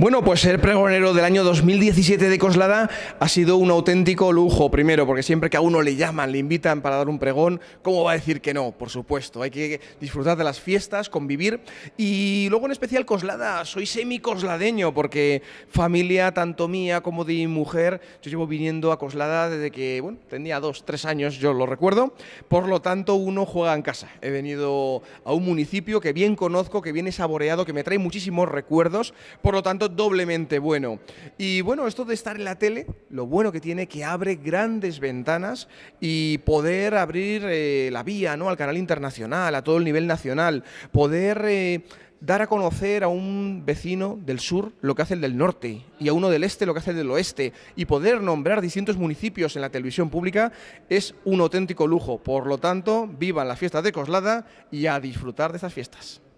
Bueno, pues ser pregonero del año 2017 de Coslada ha sido un auténtico lujo. Primero, porque siempre que a uno le llaman, le invitan para dar un pregón, ¿cómo va a decir que no? Por supuesto, hay que disfrutar de las fiestas, convivir. Y luego, en especial, Coslada, soy semi-cosladeño, porque familia, tanto mía como de mi mujer, yo llevo viniendo a Coslada desde que, tenía dos, tres años, yo lo recuerdo. Por lo tanto, uno juega en casa. He venido a un municipio que bien conozco, que viene saboreado, que me trae muchísimos recuerdos. Por lo tanto, doblemente bueno. Y bueno, esto de estar en la tele, lo bueno que tiene que abre grandes ventanas y poder abrir eh, la vía ¿no? al canal internacional, a todo el nivel nacional, poder... Eh, dar a conocer a un vecino del sur lo que hace el del norte y a uno del este lo que hace el del oeste y poder nombrar distintos municipios en la televisión pública es un auténtico lujo. Por lo tanto, vivan la fiesta de Coslada y a disfrutar de esas fiestas.